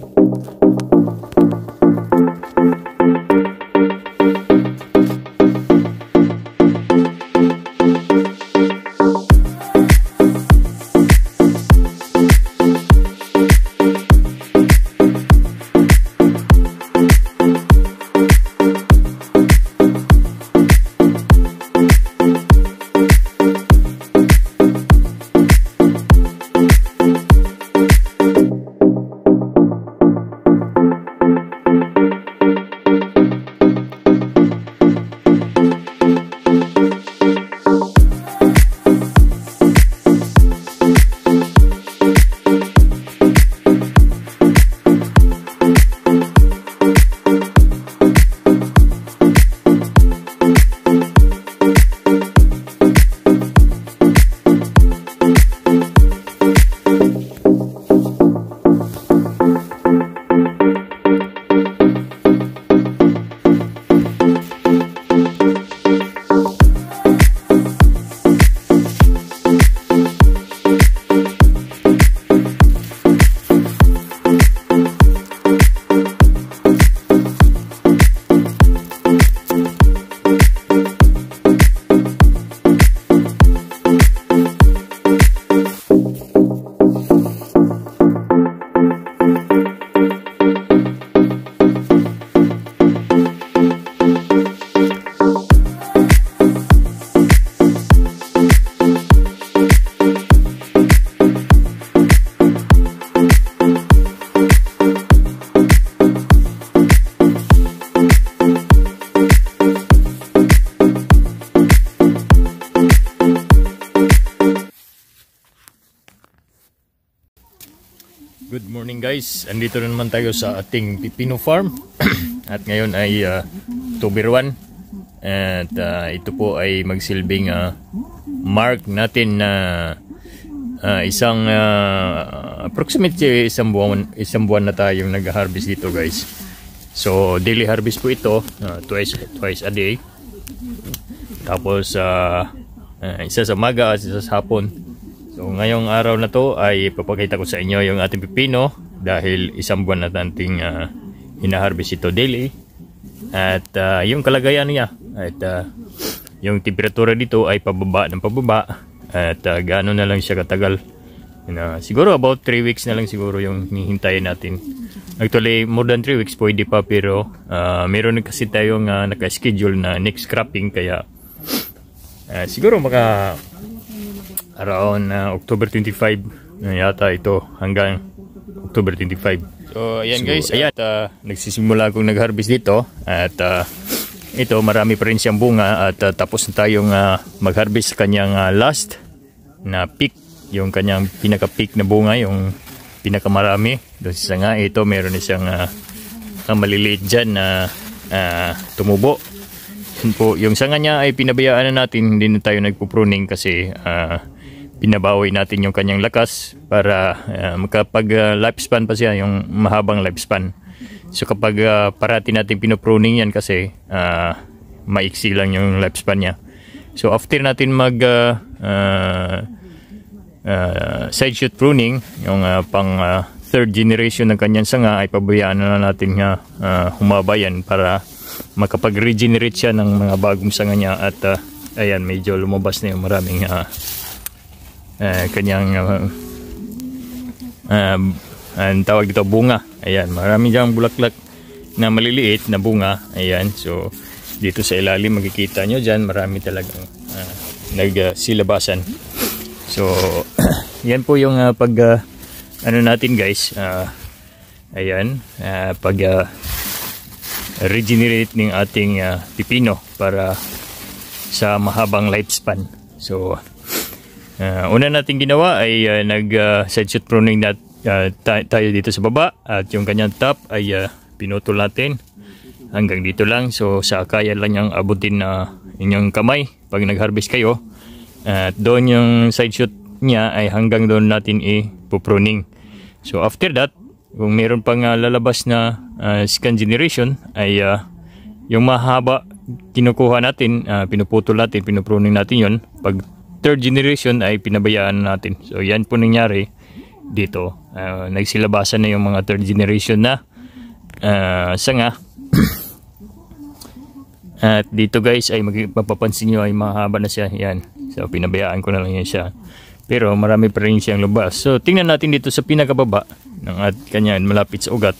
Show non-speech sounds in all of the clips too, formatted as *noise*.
Thank you. guys, andito na naman tayo sa ating pipino farm *clears throat* at ngayon ay uh, ah, October 1 at uh, ito po ay magsilbing uh, mark natin na uh, uh, isang uh, approximately isang buwan, isang buwan na tayong nag-harvest dito guys so daily harvest po ito uh, twice, twice a day tapos uh, uh, isa sa maga at isa sa hapon So ngayong araw na to ay papakita ko sa inyo yung ating pipino dahil isang buwan na nating uh, hinaharvest ito daily at uh, yung kalagayan niya at uh, yung temperatura dito ay pababa ng pababa at uh, gaano na lang siya katagal na, siguro about 3 weeks na lang siguro yung hihintayin natin actually more than 3 weeks pwede pa pero uh, meron kasi tayong uh, naka-schedule na next cropping kaya uh, siguro maka around uh, October 25 uh, yata ito hanggang October 25. So, ayan so, guys, ayan, uh, nagsisimula akong nag-harvest dito at uh, ito marami pa rin siyang bunga at uh, tapos na tayong uh, mag-harvest sa kanyang uh, last na peak, yung kanyang pinaka-peak na bunga, yung pinakamarami. Doon sa nga, ito meron na siyang uh, uh, maliliit dyan na uh, tumubo. Yun po, yung sanga niya ay pinabayaan na natin, hindi na tayo nagpo-pruning kasi uh, binabawi natin yung kanyang lakas para uh, makapag uh, lifespan pa siya, yung mahabang lifespan. So kapag uh, parati natin pinopruning yan kasi uh, maiksi lang yung lifespan niya. So after natin mag uh, uh, uh, side shoot pruning, yung uh, pang uh, third generation ng kanyang sanga ay pabayaan na natin nga uh, humaba yan para makapag-regenerate siya ng mga bagong sanga niya at uh, ayan medyo lumabas na yung maraming uh, eh, kanyang uh, uh, ang tawag dito bunga. Ayan, marami diyang bulaklak na maliliit na bunga. Ayan, so dito sa ilalim makikita nyo dyan marami talagang uh, nagsilabasan. Uh, so, *clears throat* yan po yung uh, pag uh, ano natin guys. Uh, ayan, uh, pag uh, regenerate ng ating uh, pipino para sa mahabang lifespan. So, Uh, una nating ginawa ay uh, ah, nag-side ah, shoot pruning na uh, tayo dito sa baba at yung kanyang top ay uh, pinutol natin hanggang dito lang. So sa kaya lang niyang abutin na uh, inyong kamay pag nag-harvest kayo. At doon yung side shoot niya ay hanggang doon natin i-pruning. So after that, kung meron pang uh, lalabas na uh, scan generation ay uh, yung mahaba kinukuha natin, uh, pinuputol natin, pinupruning natin yon pag third generation ay pinabayaan natin. So yan po nangyari dito. Uh, nagsilabasan na yung mga third generation na uh, sanga. *coughs* At dito guys ay mapapansin nyo ay mahaba na siya. Yan. So pinabayaan ko na lang yan siya. Pero marami pa rin siyang lubas. So tingnan natin dito sa pinakababa ng at kanyan malapit sa ugat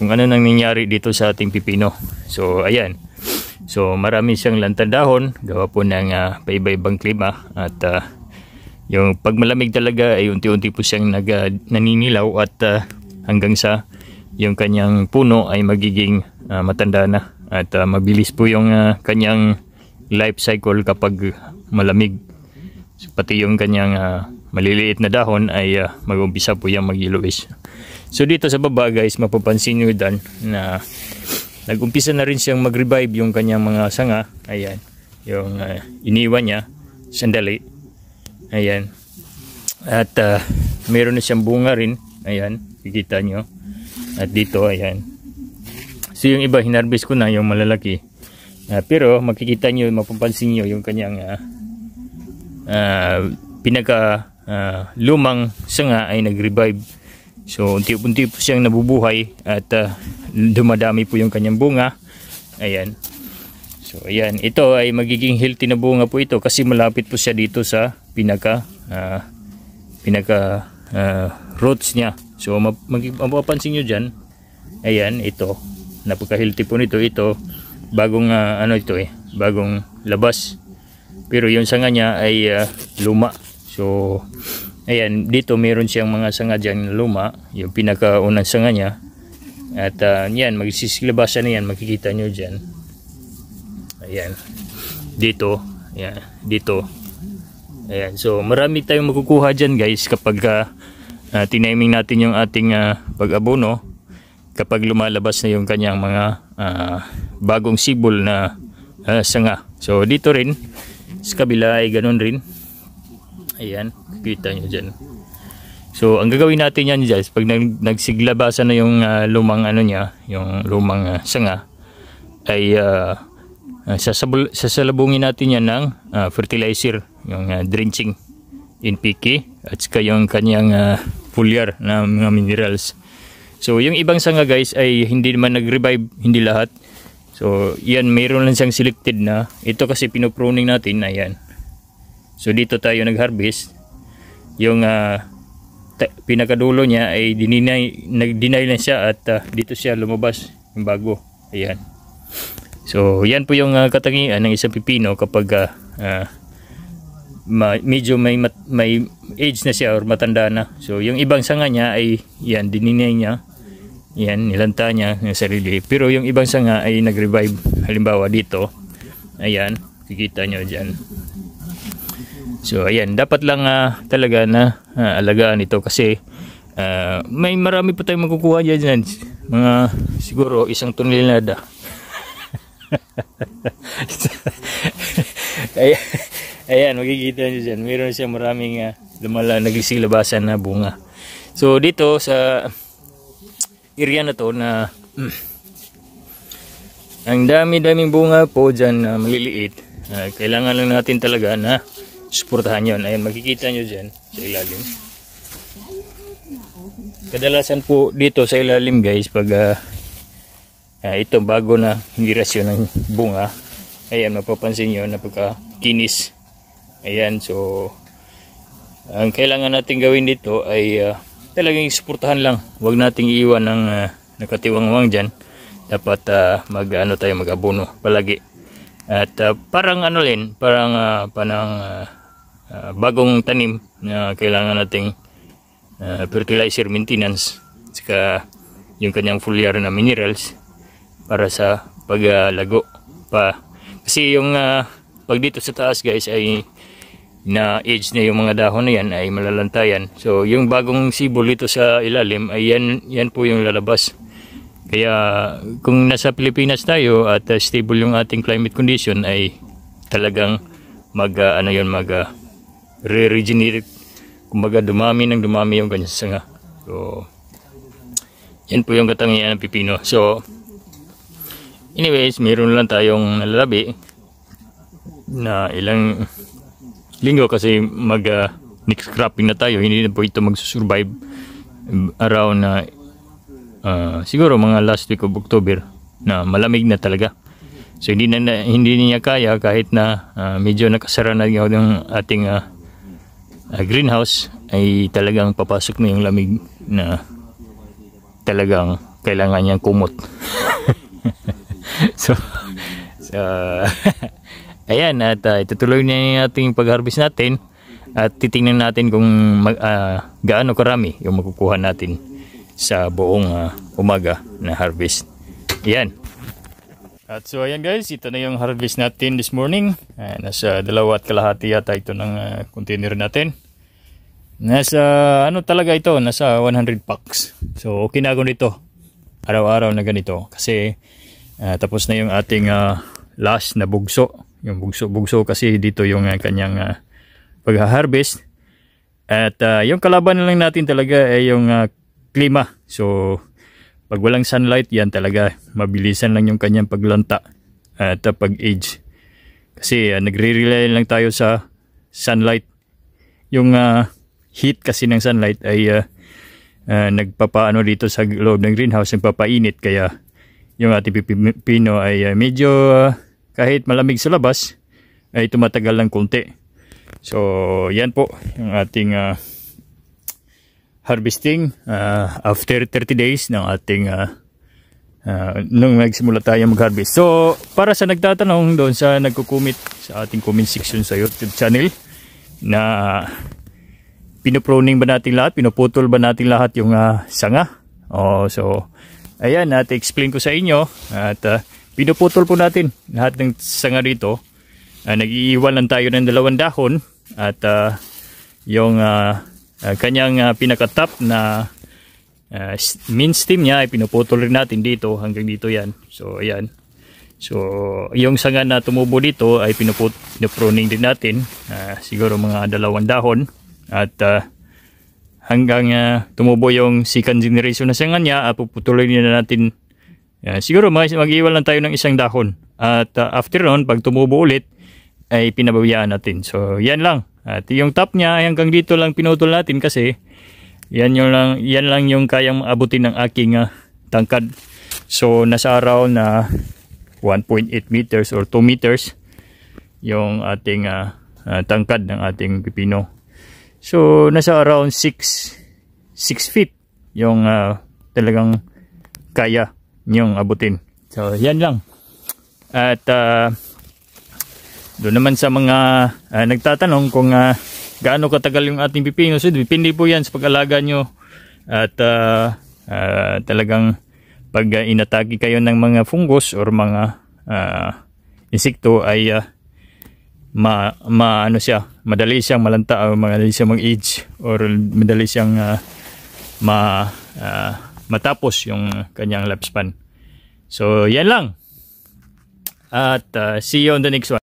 kung ano nang nangyari dito sa ating pipino. So ayan. So marami siyang lantang dahon gawa po ng uh, paiba-ibang klima at uh, yung pagmalamig talaga ay unti-unti po siyang nag, uh, naninilaw at uh, hanggang sa yung kanyang puno ay magiging uh, matanda na at uh, mabilis po yung uh, kanyang life cycle kapag malamig. So, pati yung kanyang uh, maliliit na dahon ay uh, mag-umpisa po yung mag-yellowish. So dito sa baba guys mapapansin nyo dan na Nagumpisa na rin siyang mag-revive yung kanyang mga sanga. Ayan. Yung uh, iniwan niya. Sandali. Ayan. At uh, meron na siyang bunga rin. Ayan. Kikita nyo. At dito, ayan. So yung iba, hinarvest ko na yung malalaki. Uh, pero makikita nyo, mapapansin nyo yung kanyang uh, uh, pinaka uh, lumang sanga ay nag-revive So unti-unti po siyang nabubuhay at uh, dumadami po yung kanyang bunga. Ayan. So ayan, ito ay magiging healthy na bunga po ito kasi malapit po siya dito sa pinaka uh, pinaka uh, roots niya. So mapapansin niyo diyan, ayan ito, napaka-healthy po nito ito bagong uh, ano ito eh, bagong labas. Pero yung sanga niya ay uh, luma. So Ayan, dito meron siyang mga sanga dyan luma, yung pinakaunang sanga niya. At uh, yan, magsisilabasan na yan, makikita nyo dyan. Ayan, dito, ayan, dito. Ayan, so marami tayong makukuha dyan guys kapag uh, uh, natin yung ating uh, pag-abono. Kapag lumalabas na yung kanyang mga uh, bagong sibol na uh, sanga. So dito rin, sa kabila ay ganun rin. Ayan, kita nyo dyan. So, ang gagawin natin yan guys, pag nag nagsiglabasan na yung uh, lumang ano niya, yung lumang uh, sanga, ay uh, uh, sasabul, sasalabungin natin yan ng uh, fertilizer, yung uh, drenching NPK at saka yung kanyang uh, foliar na mga minerals. So, yung ibang sanga guys ay hindi naman nag-revive, hindi lahat. So, yan, mayroon lang siyang selected na. Ito kasi pinopruning natin, ayan. So dito tayo nag-harvest. Yung uh, pinakadulo niya ay dininay, nag-deny lang siya at uh, dito siya lumabas yung bago. Ayan. So yan po yung uh, katangian ng isang pipino kapag uh, uh, ma medyo may, mat may age na siya or matanda na. So yung ibang sanga niya ay yan, dininay niya. Yan, nilanta niya ng sarili. Pero yung ibang sanga ay nag-revive. Halimbawa dito. Ayan, kikita niyo diyan. So ayan, dapat lang uh, talaga na uh, alagaan ito kasi uh, may marami pa tayong makukuha diyan Mga siguro isang tonelada. Kaya, *laughs* ayan, makikita nyo dyan. Meron siya maraming uh, lumala, naglisilabasan na bunga. So dito sa area na to na mm, *clears throat* ang dami-daming bunga po diyan na uh, maliliit. Uh, kailangan lang natin talaga na suportahan yon Ayan, makikita nyo dyan sa ilalim. Kadalasan po dito sa ilalim guys, pag uh, uh, ito bago na nirasyon ng bunga, ayan, mapapansin nyo na pagka kinis. Ayan, so ang kailangan natin gawin dito ay uh, talagang suportahan lang. Huwag nating iiwan ng uh, nakatiwangwang dyan. Dapat uh, mag-ano tayo, mag-abono palagi. At uh, parang ano rin, parang uh, panang uh, uh, bagong tanim na kailangan nating uh, fertilizer maintenance saka yung kanyang foliar na minerals para sa paglago uh, pa kasi yung uh, pag dito sa taas guys ay na age na yung mga dahon na yan ay malalantayan so yung bagong sibol dito sa ilalim ay yan, yan po yung lalabas kaya kung nasa Pilipinas tayo at uh, stable yung ating climate condition ay talagang mag uh, ano yun mag uh, re-regenerate. Kumbaga dumami ng dumami yung kanyang sanga. So, yan po yung katangian ng pipino. So, anyways, meron lang tayong nalalabi na ilang linggo kasi mag uh, ah, next cropping na tayo. Hindi na po ito magsusurvive around na uh, siguro mga last week of October na malamig na talaga. So hindi na, hindi niya kaya kahit na uh, medyo nakasara na yung ating uh, uh, greenhouse ay talagang papasok na yung lamig na talagang kailangan niyang kumot *laughs* so so *laughs* ayan at uh, itutuloy na natin yung ating pag-harvest natin at titingnan natin kung mag, uh, gaano karami yung makukuha natin sa buong uh, umaga na harvest yan at so ayan guys, ito na yung harvest natin this morning. Uh, nasa dalawa at kalahati yata ito ng uh, container natin. Nasa, ano talaga ito? Nasa 100 packs. So, okay na ako nito. Araw-araw na ganito. Kasi, uh, tapos na yung ating uh, last na bugso. Yung bugso-bugso kasi dito yung uh, kanyang uh, pag-harvest. At uh, yung kalaban lang natin talaga ay yung uh, klima. So, pag walang sunlight, yan talaga. Mabilisan lang yung kanyang paglanta at uh, pag-age. Kasi uh, nagre-rely lang tayo sa sunlight. Yung uh, heat kasi ng sunlight ay uh, uh, nagpapaano dito sa loob ng greenhouse, nagpapainit kaya yung ating pipino ay uh, medyo uh, kahit malamig sa labas ay tumatagal ng konti. So yan po yung ating uh, harvesting uh, after 30 days ng ating uh, uh, nung nagsimula tayo mag-harvest. So, para sa nagtatanong doon sa nagkukumit sa ating comment section sa YouTube channel na uh, pinupruning ba natin lahat, pinuputol ba natin lahat yung uh, sanga. Oh, so ayan at explain ko sa inyo at uh, pinuputol po natin lahat ng sanga dito. Uh, ah, nag-iiwan lang tayo ng dalawang dahon at uh, yung uh, uh, kanyang uh, pinaka-top na uh, main stem niya ay pinuputol rin natin dito hanggang dito yan. So ayan. So, yung sanga na tumubo dito ay pinupruning din natin. Uh, siguro mga dalawang dahon. At uh, hanggang uh, tumubo yung second generation na sanga niya, uh, ah, puputuloy na natin. Uh, siguro mag-iwal lang tayo ng isang dahon. At uh, after nun, pag tumubo ulit, ay pinababayaan natin. So, yan lang. At yung top niya ay hanggang dito lang pinutol natin kasi yan, yung lang, yan lang yung kayang abutin ng aking uh, tangkad. So, nasa around na 1.8 meters or 2 meters yung ating uh, uh, tangkad ng ating pipino. So, nasa around 6, 6 feet yung uh, talagang kaya niyong abutin. So, yan lang. At uh, doon naman sa mga uh, nagtatanong kung uh, gaano katagal yung ating pipino. So, depende po yan sa pag-alaga nyo. At uh, uh, talagang pag uh, inatake kayo ng mga fungus or mga uh, insekto ay uh, ma, ma ano siya, madali siyang malanta o madali siyang mag-age or madali siyang uh, ma, uh, matapos yung kanyang lifespan. So, yan lang. At uh, see you on the next one.